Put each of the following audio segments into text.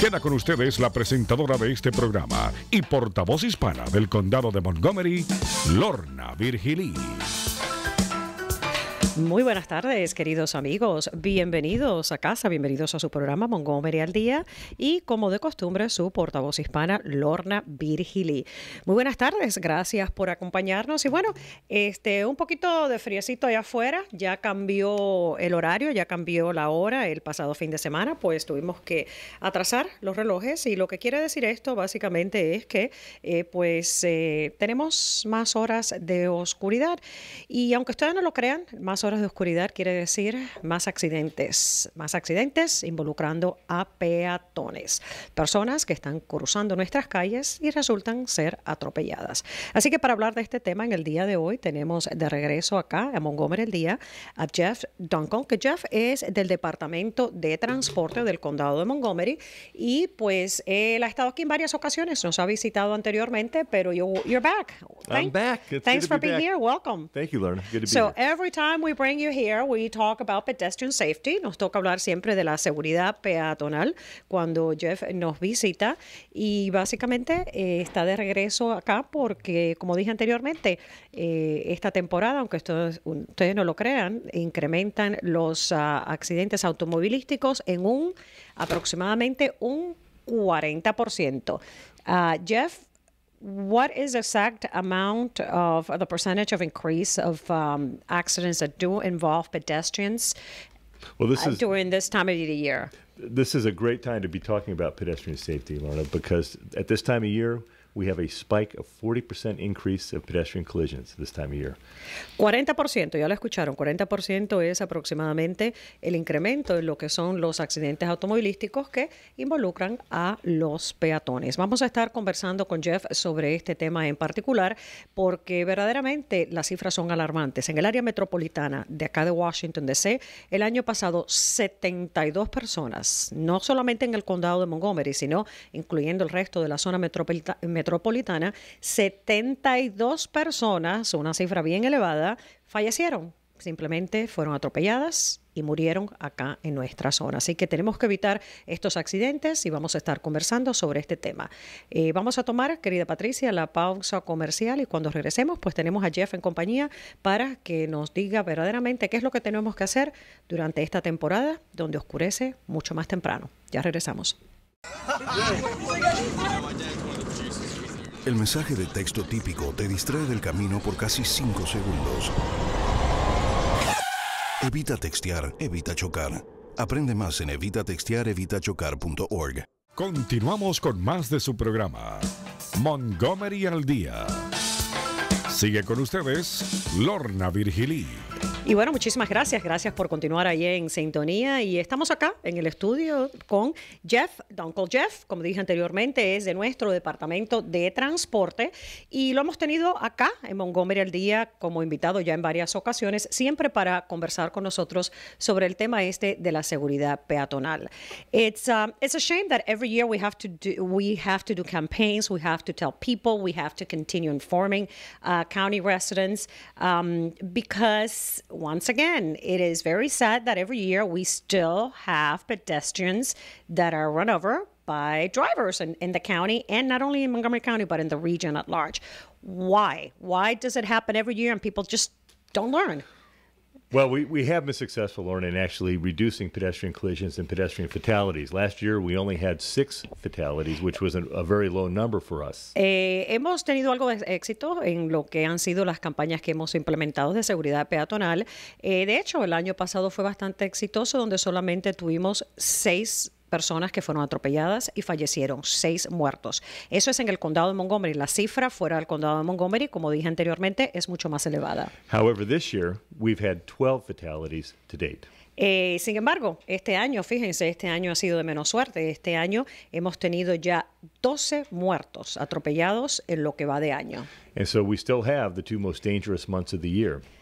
Queda con ustedes la presentadora de este programa y portavoz hispana del condado de Montgomery, Lorna Virgilí. Muy buenas tardes, queridos amigos. Bienvenidos a casa, bienvenidos a su programa Montgomery al Día y, como de costumbre, su portavoz hispana, Lorna Virgili. Muy buenas tardes, gracias por acompañarnos. Y bueno, este, un poquito de friecito allá afuera, ya cambió el horario, ya cambió la hora el pasado fin de semana, pues tuvimos que atrasar los relojes y lo que quiere decir esto básicamente es que eh, pues eh, tenemos más horas de oscuridad y aunque ustedes no lo crean, más horas de oscuridad quiere decir más accidentes, más accidentes involucrando a peatones, personas que están cruzando nuestras calles y resultan ser atropelladas. Así que para hablar de este tema en el día de hoy tenemos de regreso acá a Montgomery el día a Jeff Duncan, que Jeff es del Departamento de Transporte del Condado de Montgomery y pues él ha estado aquí en varias ocasiones, nos ha visitado anteriormente, pero yo you're back. back. thanks for being here. Welcome. Thank you, Good to be here. So every time we bring you here, we talk about pedestrian safety. Nos toca hablar siempre de la seguridad peatonal cuando Jeff nos visita. Y básicamente eh, está de regreso acá porque, como dije anteriormente, eh, esta temporada, aunque esto, ustedes no lo crean, incrementan los ah, accidentes automovilísticos en un aproximadamente un 40%. Ah, Jeff, what is exact amount of the percentage of increase of um, accidents that do involve pedestrians well, this uh, is during this time of the year. This is a great time to be talking about pedestrian safety, Lorna, because at this time of year, we have a spike of 40% increase of pedestrian collisions this time of year. 40%, ya lo escucharon, 40% es aproximadamente el incremento en lo que son los accidentes automovilísticos que involucran a los peatones. Vamos a estar conversando con Jeff sobre este tema en particular porque verdaderamente las cifras son alarmantes. En el área metropolitana de acá de Washington DC, el año pasado 72 personas, no solamente en el condado de Montgomery, sino incluyendo el resto de la zona metropolitana metropolitana, 72 personas, una cifra bien elevada, fallecieron. Simplemente fueron atropelladas y murieron acá en nuestra zona. Así que tenemos que evitar estos accidentes y vamos a estar conversando sobre este tema. Eh, vamos a tomar, querida Patricia, la pausa comercial y cuando regresemos, pues tenemos a Jeff en compañía para que nos diga verdaderamente qué es lo que tenemos que hacer durante esta temporada donde oscurece mucho más temprano. Ya regresamos. El mensaje de texto típico te distrae del camino por casi 5 segundos. Evita textear, evita chocar. Aprende más en evitatextearevitachocar.org. Continuamos con más de su programa, Montgomery al Día. Sigue con ustedes, Lorna Virgilí. Y bueno, muchísimas gracias. Gracias por continuar ahí en sintonía. Y estamos acá en el estudio con Jeff, Uncle Jeff, como dije anteriormente, es de nuestro departamento de transporte. Y lo hemos tenido acá en Montgomery el día como invitado ya en varias ocasiones, siempre para conversar con nosotros sobre el tema este de la seguridad peatonal. It's, uh, a shame that every year we have to do, campaigns, we have to tell people, we have to continue informing uh, county residents um, because once again, it is very sad that every year we still have pedestrians that are run over by drivers in, in the county and not only in Montgomery County, but in the region at large. Why? Why does it happen every year and people just don't learn? Well, we, we have been successful, Lauren, in actually reducing pedestrian collisions and pedestrian fatalities. Last year, we only had six fatalities, which was a, a very low number for us. Eh, hemos tenido algo de éxito en lo que han sido las campañas que hemos implementado de seguridad peatonal. Eh, de hecho, el año pasado fue bastante exitoso, donde solamente tuvimos seis personas que fueron atropelladas y fallecieron, seis muertos. Eso es en el condado de Montgomery. La cifra fuera del condado de Montgomery, como dije anteriormente, es mucho más elevada. Eh, sin embargo, este año, fíjense, este año ha sido de menos suerte. Este año hemos tenido ya 12 muertos atropellados en lo que va de año. we still have the two most dangerous months of the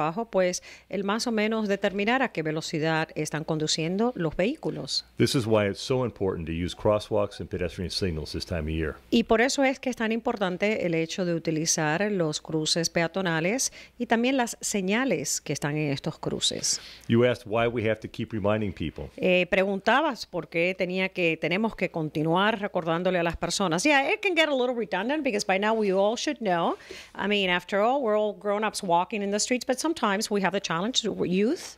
trabajo, pues el más o menos determinar a qué velocidad están conduciendo los vehículos. This is why it's so important to use crosswalks and pedestrian signals this time of year. Y por eso es que es tan importante el hecho de utilizar los cruces peatonales y también las señales que están en estos cruces. You asked why we have to keep reminding people. Eh, preguntabas por qué tenía que tenemos que continuar recordándole a las personas. Yeah, it can get a little redundant because by now we all should know. I mean, after all, we're all grown-ups walking in the streets, but some sometimes we have the challenge, youth,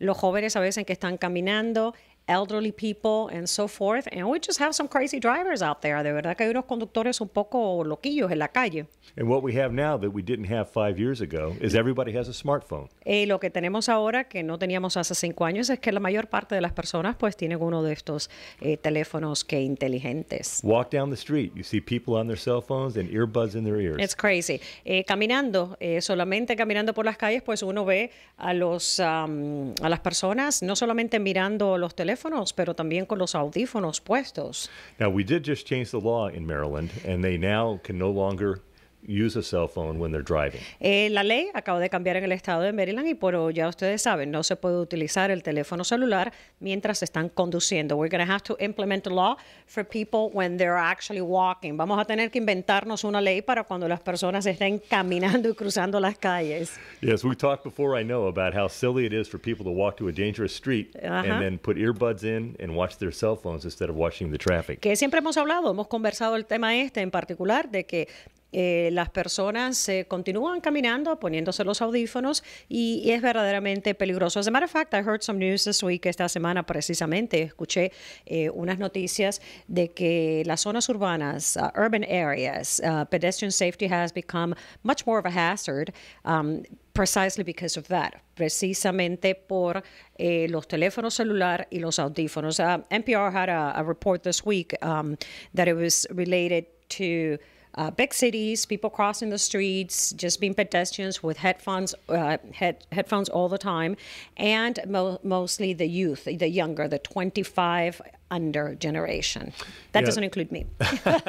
los jóvenes a veces que están caminando, elderly people and so forth. And we just have some crazy drivers out there. De verdad que hay unos conductores un poco loquillos en la calle. And what we have now that we didn't have five years ago is everybody has a smartphone. Y lo que tenemos ahora que no teníamos hace cinco años es que la mayor parte de las personas pues tienen uno de estos eh, teléfonos que inteligentes. Walk down the street, you see people on their cell phones and earbuds in their ears. It's crazy. Eh, caminando, eh, solamente caminando por las calles, pues uno ve a los um, a las personas no solamente mirando los teléfonos teléfonos, pero también con los audífonos puestos. Now we did just change the law in Maryland, and they now can no longer use a cell phone when they're driving. Eh, la ley acaba de cambiar en el estado de Maryland y por ya ustedes saben, no se puede utilizar el teléfono celular mientras están conduciendo. We're going to have to implement a law for people when they're actually walking. Vamos a tener que inventarnos una ley para cuando las personas estén caminando y cruzando las calles. Yes, we talked before I know about how silly it is for people to walk to a dangerous street and then put earbuds in and watch their cell phones instead of watching the traffic. Que siempre hemos hablado, hemos conversado el tema este en particular de que eh, las personas se eh, continúan caminando poniéndose los audífonos y, es verdaderamente peligroso. As a matter of fact, I heard some news this week, esta semana precisamente, escuché eh, unas noticias de que las zonas urbanas, uh, urban areas, uh, pedestrian safety has become much more of a hazard. Um, precisely because of that, precisamente por eh, los teléfonos celular y los audífonos. Uh, NPR had a, a report this week um, that it was related to uh, big cities, people crossing the streets, just being pedestrians with headphones, uh, head, headphones all the time, and mo mostly the youth, the younger, the 25 under generation. That yeah. doesn't include me.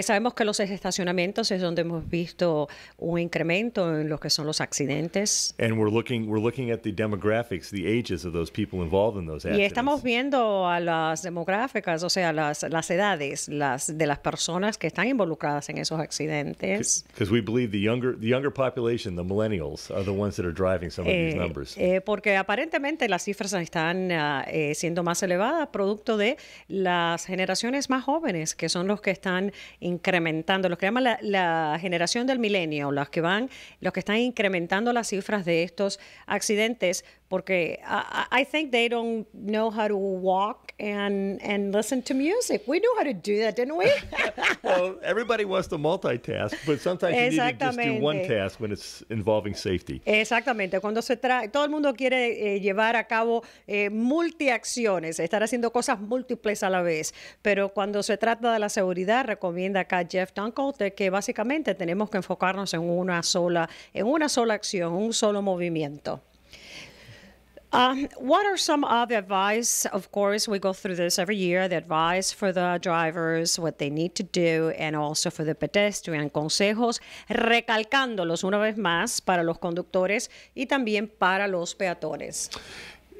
sabemos que los estacionamientos es donde hemos visto un incremento en lo que son los accidentes. Y estamos viendo a las demográficas, o sea, las, las edades las, de las personas que están involucradas en esos accidentes. Porque aparentemente las cifras están ah, eh, siendo más elevadas producto de las generaciones más jóvenes, que son los que están incrementando, los que llaman la, generación del milenio, las que van, los que están incrementando las cifras de estos accidentes porque I, I, think they don't know how to walk and and listen to music. We knew how to do that, didn't we? well, everybody wants to multitask, but sometimes you need to just do one task when it's involving safety. Exactamente. Cuando se trata, todo el mundo quiere eh, llevar a cabo eh, multiacciones, estar haciendo cosas múltiples a la vez. Pero cuando se trata de la seguridad, recomienda acá Jeff Dunkelter que básicamente tenemos que enfocarnos en una sola, en una sola acción, un solo movimiento. Um, what are some of the advice? Of course, we go through this every year the advice for the drivers, what they need to do, and also for the pedestrian. Consejos recalcándolos una vez más para los conductores y también para los peatones.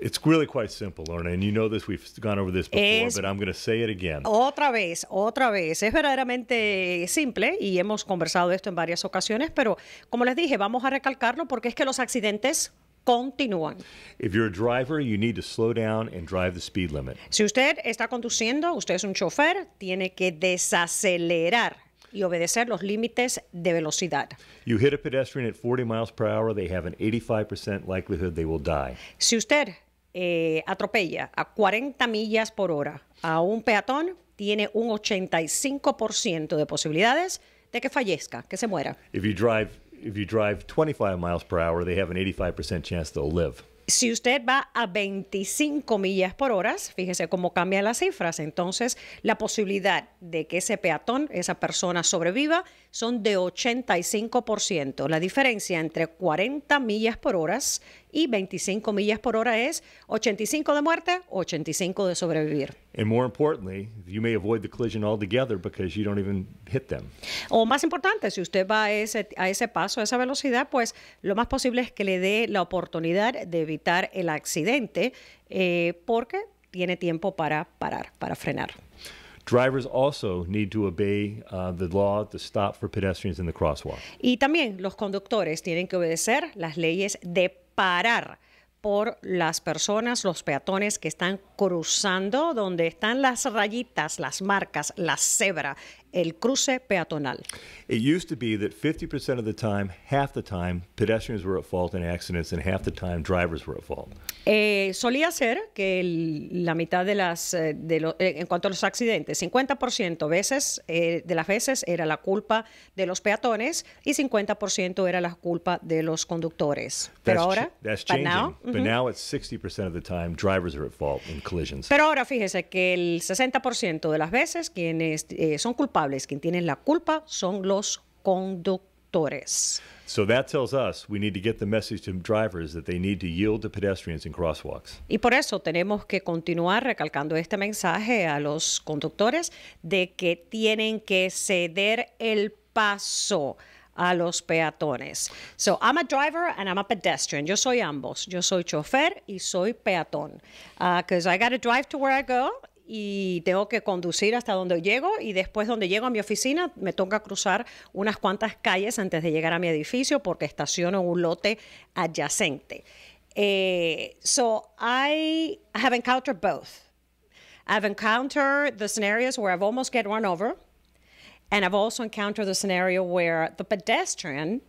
It's really quite simple, Lorna, and you know this. We've gone over this before, but I'm going to say it again. Otra vez, otra vez. Es verdaderamente simple y hemos conversado esto en varias ocasiones, pero como les dije, vamos a recalcarlo porque es que los accidentes continúan. If you're a driver, you need to slow down and drive the speed limit. Si usted está conduciendo, usted es un chofer, tiene que desacelerar y obedecer los límites de velocidad. You hit a pedestrian at 40 miles per hour, they have an 85% likelihood they will die. Si usted eh, atropella a 40 millas por hora a un peatón, tiene un 85% de posibilidades de que fallezca, que se muera. If you drive si usted va a 25 millas por hora, fíjese cómo cambian las cifras, entonces la posibilidad de que ese peatón, esa persona sobreviva, son de 85%. La diferencia entre 40 millas por hora y 25 millas por hora es 85 de muerte, 85 de sobrevivir. And more importantly, you may avoid the collision altogether because you don't even hit them. O más importante, si usted va a ese, a ese paso, a esa velocidad, pues lo más posible es que le dé la oportunidad de evitar el accidente eh, porque tiene tiempo para parar, para frenar. Drivers also need to obey uh, the law to stop for pedestrians in the crosswalk. Y también los conductores tienen que obedecer las leyes de parar por las personas, los peatones que están cruzando, donde están las rayitas, las marcas, la cebra, el cruce peatonal. solía ser que la mitad de las eh, eh, en cuanto a los accidentes, 50% veces eh, de las veces era la culpa de los peatones y 50% era la culpa de los conductores. Pero ahora Pero ahora fíjese que el 60% de las veces quienes son culpables culpables, quien tiene la culpa son los conductores. So that tells us we need to get the message to drivers that they need to yield to pedestrians in crosswalks. Y por eso tenemos que continuar recalcando este mensaje a los conductores de que tienen que ceder el paso a los peatones. So I'm a driver and I'm a pedestrian. Yo soy ambos. Yo soy chofer y soy peatón. Because ah, uh, I got to drive to where I go y tengo que conducir hasta donde llego y después donde llego a mi oficina me toca cruzar unas cuantas calles antes de llegar a mi edificio porque estaciono un lote adyacente. Eh, so I have encountered both. I've encountered the scenarios where I've almost get run over, and I've also encountered the scenario where the pedestrian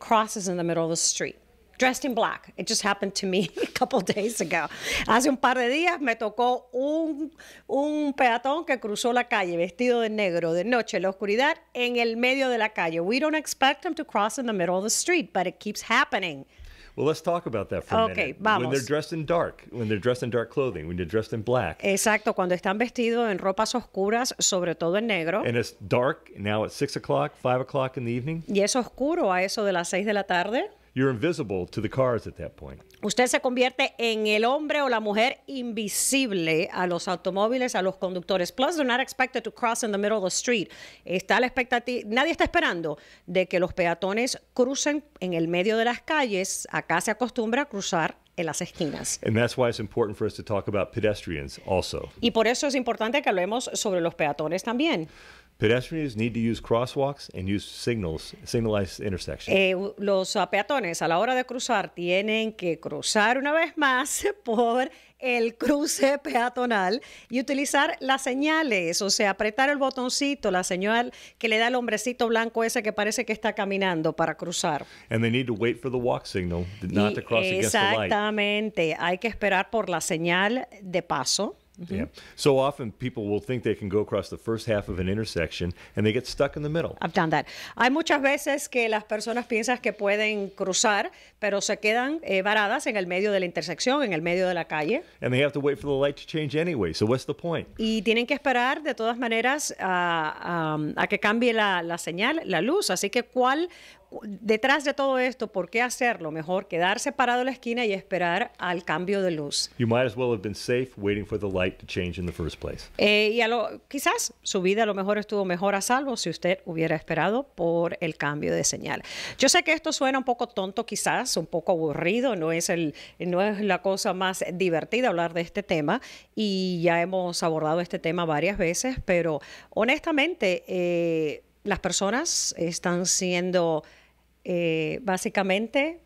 crosses in the middle of the street. Dressed in Black. It just happened to me a couple days ago. Hace un par de días me tocó un, un peatón que cruzó la calle vestido de negro de noche en la oscuridad en el medio de la calle. We don't expect them to cross in the middle of the street, but it keeps happening. Well, let's talk about that for a okay, minute. Vamos. When they're dressed in dark, when they're dressed in dark clothing, when they're dressed in black. Exacto, cuando están vestidos en ropas oscuras, sobre todo en negro. And it's dark now at six o'clock, five o'clock in the evening. Y es oscuro a eso de las seis de la tarde invisible to the cars at that point. Usted se convierte en el hombre o la mujer invisible a los automóviles, a los conductores. Plus, no not expected to cross in the middle of the street. la nadie está esperando de que los peatones crucen en el medio de las calles. Acá se acostumbra a cruzar en las esquinas. Y por eso es importante que hablemos sobre los peatones también. Pedestrians need to use crosswalks and use signals, signalized intersections. Eh, los ah, peatones a la hora de cruzar tienen que cruzar una vez más por el cruce peatonal y utilizar las señales, o sea, apretar el botoncito, la señal que le da el hombrecito blanco ese que parece que está caminando para cruzar. And they need to wait for the walk signal, not to cross against the light. Exactamente, hay que esperar por la señal de paso. Mm-hmm. Yeah. So often people will think they can go across the first half of an intersection and they get stuck in the middle. I've done that. Hay muchas veces que las personas piensan que pueden cruzar, pero se quedan eh, varadas en el medio de la intersección, en el medio de la calle. And they have to wait for the light to change anyway. So what's the point? Y tienen que esperar de todas maneras a, a, um, a que cambie la, la señal, la luz. Así que cuál detrás de todo esto, ¿por qué hacerlo? Mejor quedarse parado en la esquina y esperar al cambio de luz. You might as well have been safe waiting for the light to change in the first place. Eh, y quizás su vida a lo mejor estuvo mejor a salvo si usted hubiera esperado por el cambio de señal. Yo sé que esto suena un poco tonto, quizás un poco aburrido, no es el, no es la cosa más divertida hablar de este tema y ya hemos abordado este tema varias veces, pero honestamente eh, las personas están siendo eh, básicamente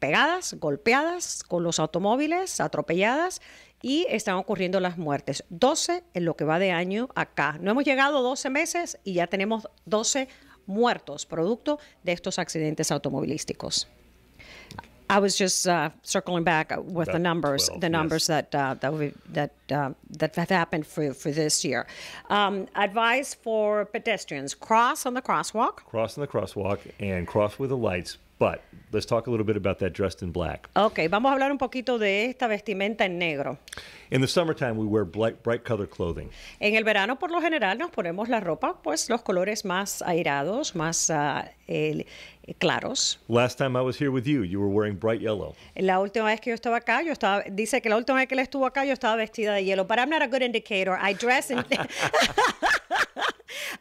pegadas, golpeadas con los automóviles, atropelladas y están ocurriendo las muertes. 12 en lo que va de año acá. No hemos llegado 12 meses y ya tenemos 12 muertos producto de estos accidentes automovilísticos. I was just uh, circling back uh, with About the numbers, 12, the numbers yes. that uh, that we, that uh, that have happened for for this year. Um, advice for pedestrians: cross on the crosswalk. Cross on the crosswalk and cross with the lights But let's talk a little bit about that dressed in black. Okay, vamos a hablar un poquito de esta vestimenta en negro. In the summertime we wear bright, bright color clothing. En el verano por lo general nos ponemos la ropa pues los colores más airados, más ah, eh, claros. Last time I was here with you, you were wearing bright yellow. La última vez que yo estaba acá, yo estaba dice que la última vez que él estuvo acá yo estaba vestida de hielo. But I'm not a good indicator. I dress in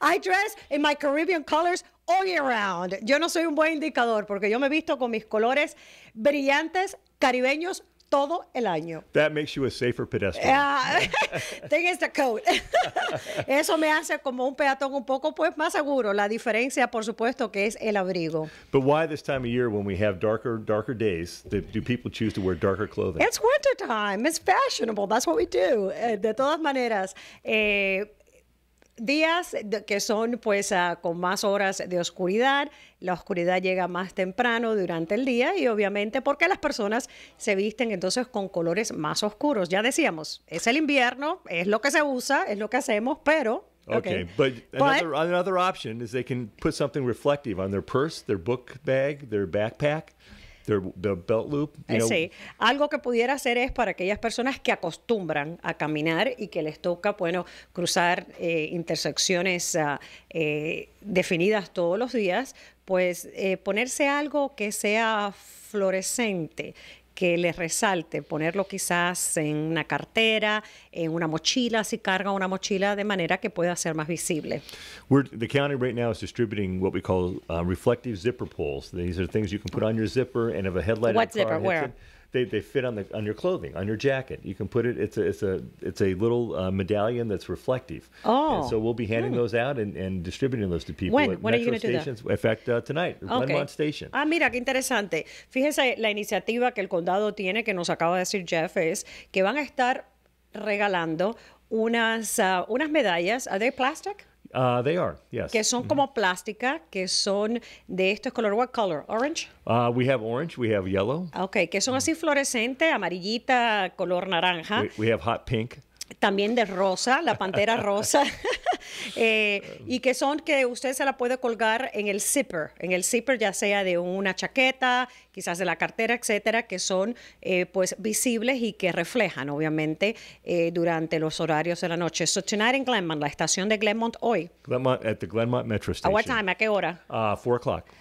I dress in my Caribbean colors all year round. Yo no soy un buen indicador porque yo me visto con mis colores brillantes caribeños todo el año. That makes you a safer pedestrian. Yeah. thing is the coat. Eso me hace como un peatón un poco pues más seguro. La diferencia, por supuesto, que es el abrigo. But why this time of year when we have darker darker days, do people choose to wear darker clothing? It's winter time. It's fashionable. That's what we do. Eh, de todas maneras, eh, días que son pues ah, con más horas de oscuridad, la oscuridad llega más temprano durante el día y obviamente porque las personas se visten entonces con colores más oscuros. Ya decíamos, es el invierno, es lo que se usa, es lo que hacemos, pero another option is they can put something reflective on their purse, their book bag, their backpack belt loop, Sí, algo que pudiera hacer es para aquellas personas que acostumbran a caminar y que les toca, bueno, cruzar eh, intersecciones ah, eh, definidas todos los días, pues eh, ponerse algo que sea fluorescente que le resalte, ponerlo quizás en una cartera, en una mochila, si carga una mochila de manera que pueda ser más visible. We're, the county right now is distributing what we call uh, reflective zipper pulls. These are things you can put on your zipper and have a headlight what zipper? Where? It, They, they fit on the on your clothing on your jacket. You can put it. It's a it's a it's a little uh, medallion that's reflective. Oh, and so oh, we'll be handing hmm. those out and, and distributing those to people. When, when are you going do that? In fact, uh, tonight, okay. Glenmont Station. Ah, mira qué interesante. Fíjese la iniciativa que el condado tiene que nos acaba de decir Jeff es que van a estar regalando unas uh, unas medallas. ¿Are they plastic? Uh, they are, yes. Que son mm-hmm. como plástica, que son de estos color, what color? Orange? Uh, we have orange, we have yellow. Okay, que son así mm-hmm. fluorescente, amarillita, color naranja. We, we have hot pink. también de rosa, la pantera rosa, eh, y que son que usted se la puede colgar en el zipper, en el zipper ya sea de una chaqueta, quizás de la cartera, etcétera, que son eh, pues visibles y que reflejan obviamente eh, durante los horarios de la noche. So tonight in Glenmont, la estación de Glenmont hoy. Glenmont at the Glenmont Metro Station. What time? ¿A qué hora? Uh, four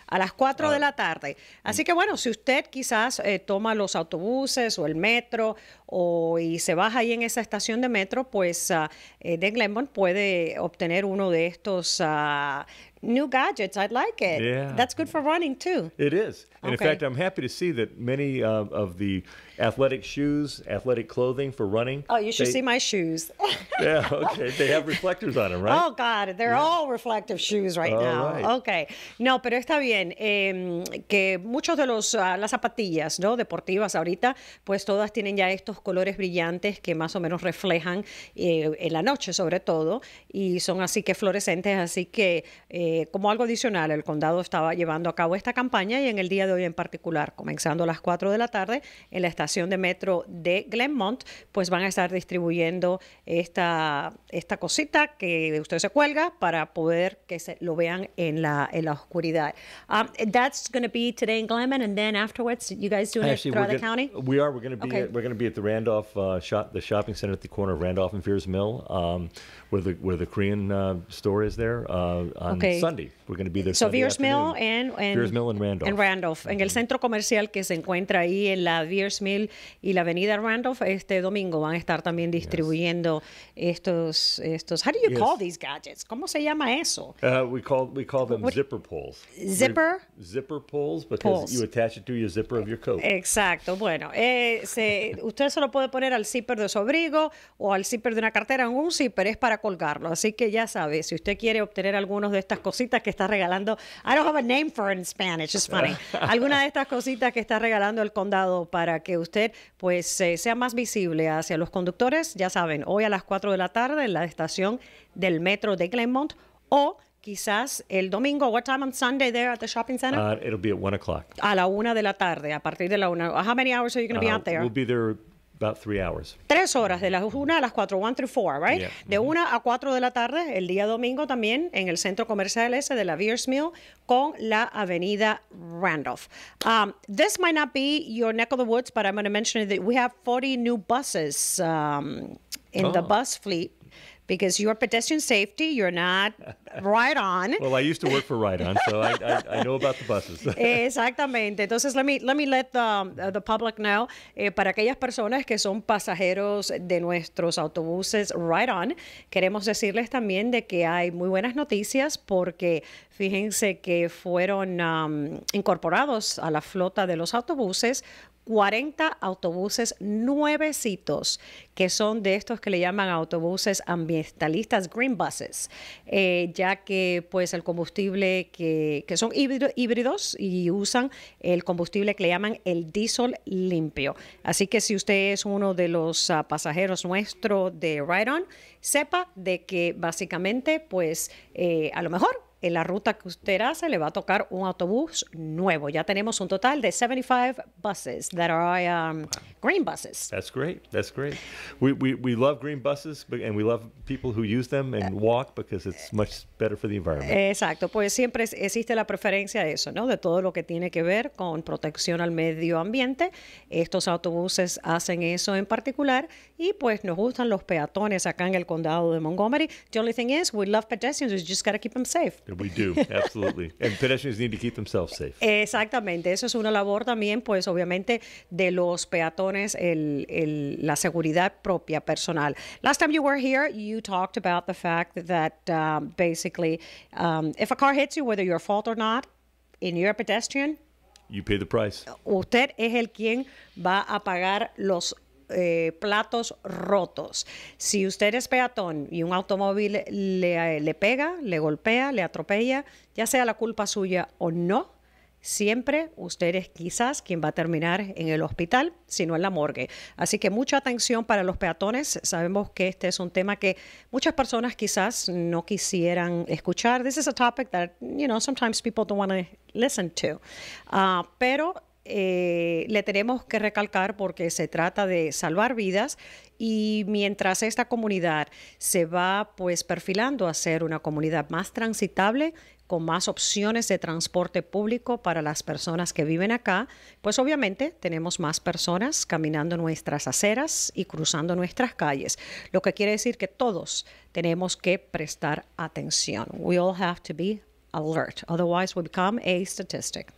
A las 4 de uh, la tarde. Así que bueno, si usted quizás toma los autobuses o el metro o, y se baja ahí en esa estación de metro, pues ah, eh, de Glenmont puede obtener uno de estos ah, new gadgets. I'd like it. Yeah. That's good for running too. It is. And in fact, I'm happy to see that many uh, of the athletic shoes, athletic clothing for running. Oh, you should see my shoes. yeah, okay. They have reflectors on them, right? Oh, God. They're all reflective shoes right now. Okay. No, pero está bien. Eh, que muchos de los, ah, las zapatillas ¿no? deportivas ahorita, pues todas tienen ya estos colores brillantes que más o menos reflejan eh, en la noche, sobre todo, y son así que fluorescentes, así que. Eh, eh, como algo adicional, el condado estaba llevando a cabo esta campaña y en el día de hoy en particular, comenzando a las 4 de la tarde, en la estación de metro de Glenmont, pues van a estar distribuyendo esta, esta cosita que usted se cuelga para poder que lo vean en la, en la oscuridad. Um, that's going to be today in Glenmont and then afterwards, you guys doing Actually, it throughout the county? We are. We're going to be, okay. at, we're be at the Randolph uh, shop, the shopping center at the corner of Randolph and Fears Mill, um, where, the, where the Korean uh, store is there. Uh, on Sunday. We're going to be there so Sunday Beers Mill and, and, Mill and Randolph. And Randolph. En el mm-hmm. centro comercial que se encuentra ahí en la Beers Mill y la avenida Randolph, este domingo van a estar también distribuyendo estos, estos. How do you call these gadgets? ¿Cómo se llama eso? Uh, we, call, we call them zipper poles. Zipper? zipper poles because you attach it to your zipper of your coat. Exacto. Bueno, eh, se, usted solo puede poner al zipper de su abrigo o al zipper de una cartera, un zipper es para colgarlo. Así que ya sabe, si usted quiere obtener algunos de estas cositas que está regalando. I don't have a name for it in Spanish, it's funny. Alguna de estas cositas que está regalando el condado para que usted pues eh, sea más visible hacia los conductores, ya saben, hoy a las 4 de la tarde en la estación del metro de Glenmont o quizás el domingo. What time on Sunday there at the shopping center? Uh, it'll be at one o'clock. A la una de la tarde, a partir de la una. How many hours are you going to be uh, out there? We'll be there about three hours. Tres horas, de las una a las cuatro one through four right? De una a cuatro de la tarde, el día domingo también, en el centro comercial ese de la Beers Mill con la avenida Randolph. Um, this might not be your neck of the woods, but I'm going to mention that we have 40 new buses um, in the oh. bus fleet because your pedestrian safety. You're not right on. well, I used to work for ride On, so I, I, I know about the buses. Exactamente. Entonces, let me let me let the, uh, the public know eh, para aquellas personas que son pasajeros de nuestros autobuses ride On, queremos decirles también de que hay muy buenas noticias porque fíjense que fueron um, incorporados a la flota de los autobuses 40 autobuses nuevecitos, que son de estos que le llaman autobuses ambientalistas, green buses, eh, ya que pues el combustible que, son híbridos y usan el combustible que le llaman el diésel limpio. Así que si usted es uno de los ah, pasajeros nuestro de Ride On, sepa de que básicamente pues eh, a lo mejor en la ruta que usted hace le va a tocar un autobús nuevo. Ya tenemos un total de 75 buses that are um, green buses. That's great. That's great. We, we, we love green buses and we love people who use them and eh. walk because it's much better for the environment. Exacto. Pues siempre existe la preferencia de eso, ¿no? De todo lo que tiene que ver con protección al medio ambiente. Estos autobuses hacen eso en particular y pues nos gustan los peatones acá en el condado de Montgomery. The only thing is we love pedestrians, we just gotta keep them safe. We do, absolutely. And pedestrians need to keep themselves safe. Exactamente, eso es una labor también, pues obviamente, de los peatones, el, el, la seguridad propia personal. Last time you were here, you talked about the fact that um, basically, um, if a car hits you, whether you're fault or not, and you're a pedestrian, You pay the price. Usted es el quien va a pagar los eh, platos rotos. Si usted es peatón y un automóvil le, pega, le golpea, le atropella, ya sea la culpa suya o no, siempre usted es quizás quien va a terminar en el hospital, sino en la morgue. Así que mucha atención para los peatones. Sabemos que este es un tema que muchas personas quizás no quisieran escuchar. This is a topic that, you know, sometimes people don't want to listen to. Ah, pero eh, le tenemos que recalcar porque se trata de salvar vidas y mientras esta comunidad se va pues perfilando a ser una comunidad más transitable, con más opciones de transporte público para las personas que viven acá, pues obviamente tenemos más personas caminando nuestras aceras y cruzando nuestras calles, lo que quiere decir que todos tenemos que prestar atención. We all have to be alert, otherwise we become a statistic.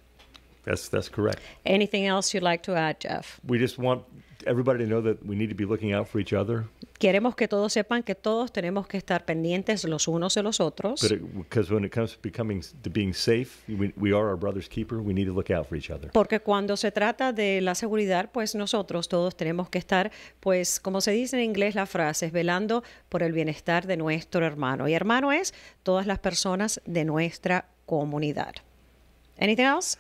That's that's correct. Anything else you'd like to add, Jeff? We just want everybody to know that we need to be looking out for each other. Queremos que todos sepan que todos tenemos que estar pendientes los unos de los otros. Because when it comes to becoming to being safe, we, we are our brother's keeper. We need to look out for each other. Porque cuando se trata de la seguridad, pues nosotros todos tenemos que estar, pues como se dice en inglés la frase, es velando por el bienestar de nuestro hermano. Y hermano es todas las personas de nuestra comunidad. Anything else?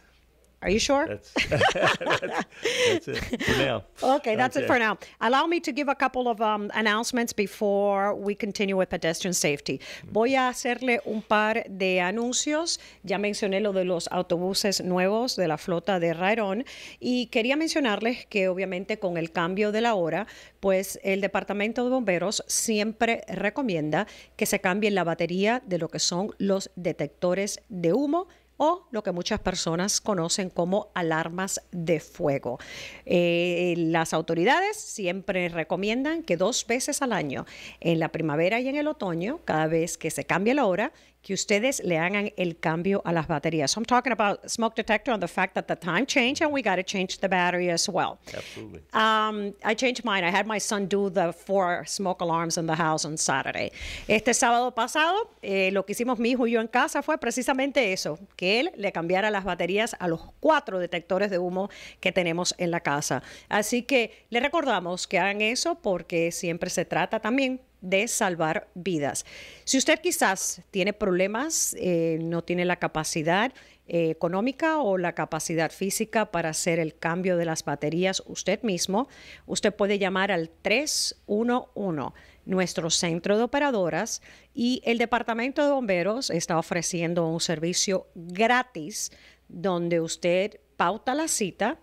Are you sure? That's, that's, that's it for now. Okay, that's okay. it for now. Allow me to give a couple of um, announcements before we continue with pedestrian safety. Voy a hacerle un par de anuncios. Ya mencioné lo de los autobuses nuevos de la flota de Rairon. y quería mencionarles que obviamente con el cambio de la hora, pues el Departamento de Bomberos siempre recomienda que se cambie la batería de lo que son los detectores de humo o lo que muchas personas conocen como alarmas de fuego. Eh, las autoridades siempre recomiendan que dos veces al año, en la primavera y en el otoño, cada vez que se cambie la hora, que ustedes le hagan el cambio a las baterías. So I'm talking about smoke detector and the fact that the time changed and we got to change the battery as well. Absolutely. Um, I changed mine. I had my son do the four smoke alarms in the house on Saturday. Este sábado pasado, eh, lo que hicimos mi hijo y yo en casa fue precisamente eso, que él le cambiara las baterías a los cuatro detectores de humo que tenemos en la casa. Así que le recordamos que hagan eso porque siempre se trata también de salvar vidas. Si usted quizás tiene problemas, eh, no tiene la capacidad eh, económica o la capacidad física para hacer el cambio de las baterías usted mismo, usted puede llamar al 311 nuestro centro de operadoras y el Departamento de Bomberos está ofreciendo un servicio gratis donde usted pauta la cita,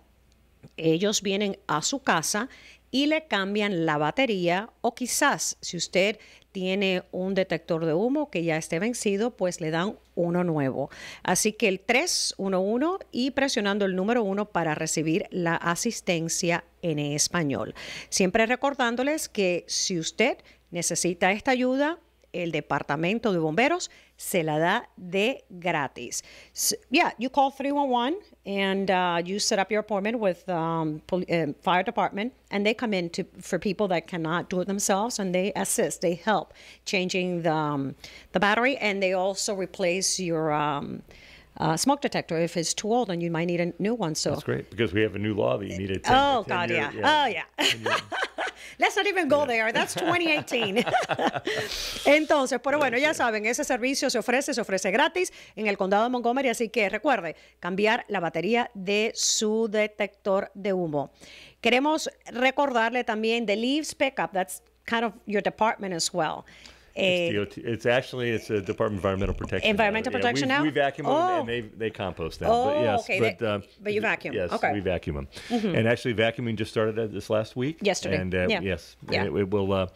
ellos vienen a su casa y le cambian la batería o quizás si usted tiene un detector de humo que ya esté vencido, pues le dan uno nuevo. Así que el 311 y presionando el número 1 para recibir la asistencia en español. Siempre recordándoles que si usted necesita esta ayuda, el Departamento de Bomberos se la da de gratis. So, yeah, you call 311 and uh, you set up your appointment with um, uh, fire department, and they come in to for people that cannot do it themselves, and they assist, they help changing the um, the battery, and they also replace your um, uh, smoke detector. If it's too old, and you might need a new one. So that's great because we have a new law that you need uh, a 10, oh god yeah. oh yeah. Let's not even go there. That's 2018. Entonces, pero bueno, ya saben, ese servicio se ofrece, se ofrece gratis en el condado de Montgomery, así que recuerde cambiar la batería de su detector de humo. Queremos recordarle también the Leaves Pickup. That's kind of your department as well. A, it's, DOT, it's, actually it's a Department of Environmental Protection. Environmental Protection we, now. We vacuum oh. them and oh. they they compost them. Oh, but yes, okay. But, they, uh, but you vacuum. Yes, okay. we vacuum them. Mm-hmm. And actually, vacuuming just started this last week. Yesterday. And uh, yeah. yes, yeah. It, it will. Uh,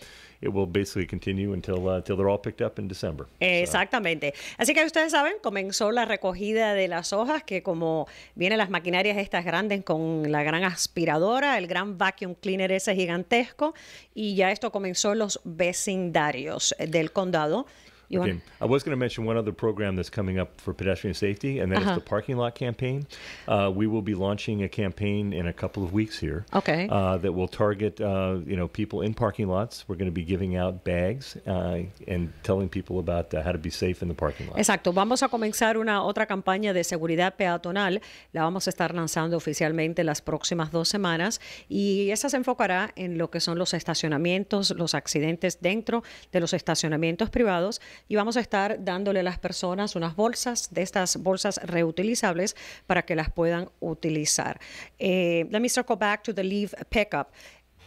will basically continue until, uh, they're all picked up in December. Exactamente. Así que ustedes saben, comenzó la recogida de las hojas, que como vienen las maquinarias estas grandes con la gran aspiradora, el gran vacuum cleaner ese gigantesco, y ya esto comenzó en los vecindarios del condado You okay. Want? I was going to mention one other program that's coming up for pedestrian safety, and that uh-huh. is the uh-huh. parking lot campaign. Uh, we will be launching a campaign in a couple of weeks here. Okay. Uh, that will target uh, you know people in parking lots. We're going to be giving out bags uh, and telling people about uh, how to be safe in the parking lot. Exacto. Vamos a comenzar una otra campaña de seguridad peatonal. La vamos a estar lanzando oficialmente las próximas dos semanas y esa se enfocará en lo que son los estacionamientos, los accidentes dentro de los estacionamientos privados y vamos a estar dándole a las personas unas bolsas, de estas bolsas reutilizables, para que las puedan utilizar. Eh, let me circle back to the leaf pickup.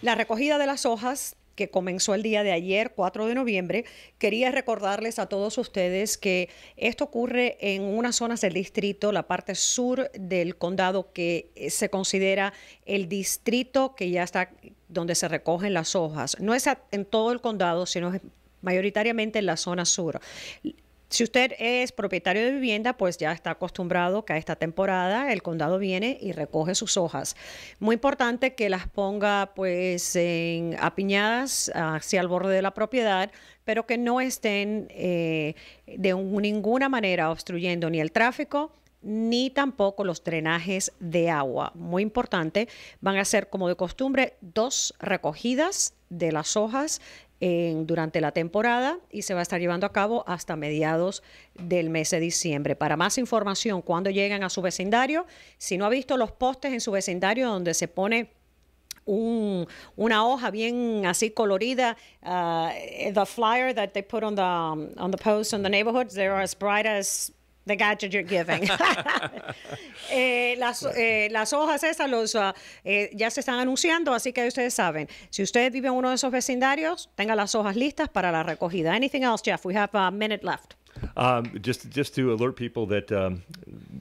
La recogida de las hojas que comenzó el día de ayer, 4 de noviembre, quería recordarles a todos ustedes que esto ocurre en unas zonas del distrito, la parte sur del condado que eh, se considera el distrito que ya está donde se recogen las hojas. No es en todo el condado, sino mayoritariamente en la zona sur. Si usted es propietario de vivienda, pues ya está acostumbrado que a esta temporada el condado viene y recoge sus hojas. Muy importante que las ponga pues en apiñadas hacia el borde de la propiedad, pero que no estén eh, de ninguna manera obstruyendo ni el tráfico ni tampoco los drenajes de agua. Muy importante, van a ser como de costumbre dos recogidas de las hojas durante la temporada y se va a estar llevando a cabo hasta mediados del mes de diciembre. Para más información, cuando llegan a su vecindario, si no ha visto los postes en su vecindario donde se pone una hoja bien así colorida. Ah, eh, the flyer that they put on the, um, on the post in the neighborhoods, as bright as The gadget you're giving. Eh, eh, las, hojas esas los, ah, eh, ya se están anunciando, así que ustedes saben. Si ustedes vive en uno de esos vecindarios, tenga las hojas listas para la recogida. Anything else, Jeff? We have a ah, minute left. Um, just just to alert people that um,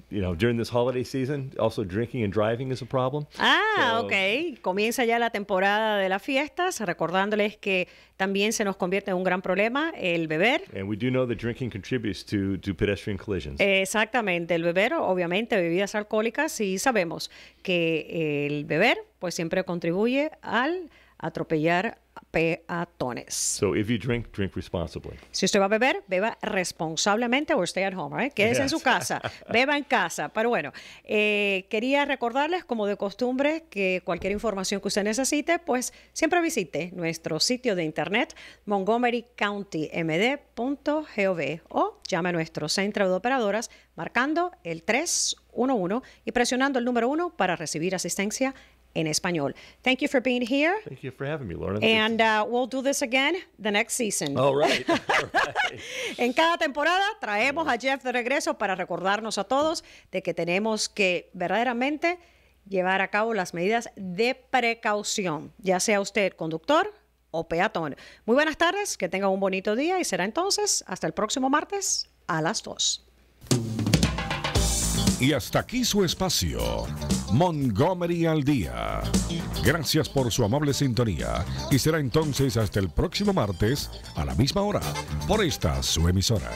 you know during this holiday season, also drinking and driving is a problem. Ah, so, ok. Comienza ya la temporada de las fiestas, recordándoles que también se nos convierte en un gran problema el beber. And we do know that drinking contributes to, to pedestrian collisions. Exactamente, el beber, obviamente, bebidas alcohólicas y sabemos que el beber, pues siempre contribuye al atropellar peatones. So if you drink, drink responsibly. Si usted va a beber, beba responsablemente o stay at home, ¿eh? Quédese en su casa, beba en casa. Pero bueno, eh, quería recordarles, como de costumbre, que cualquier información que usted necesite, pues siempre visite nuestro sitio de internet montgomerycountymd.gov o llame a nuestro centro de operadoras marcando el 311 y presionando el número 1 para recibir asistencia en español. Thank you for being here. Thank you for having me, Lauren. And uh, we'll do this again the next season. All right. en cada temporada traemos a Jeff de regreso para recordarnos a todos de que tenemos que verdaderamente llevar a cabo las medidas de precaución, ya sea usted conductor o peatón. Muy buenas tardes, que tenga un bonito día y será entonces hasta el próximo martes a las 2. Y hasta aquí su espacio, Montgomery al Día. Gracias por su amable sintonía y será entonces hasta el próximo martes a la misma hora por esta su emisora.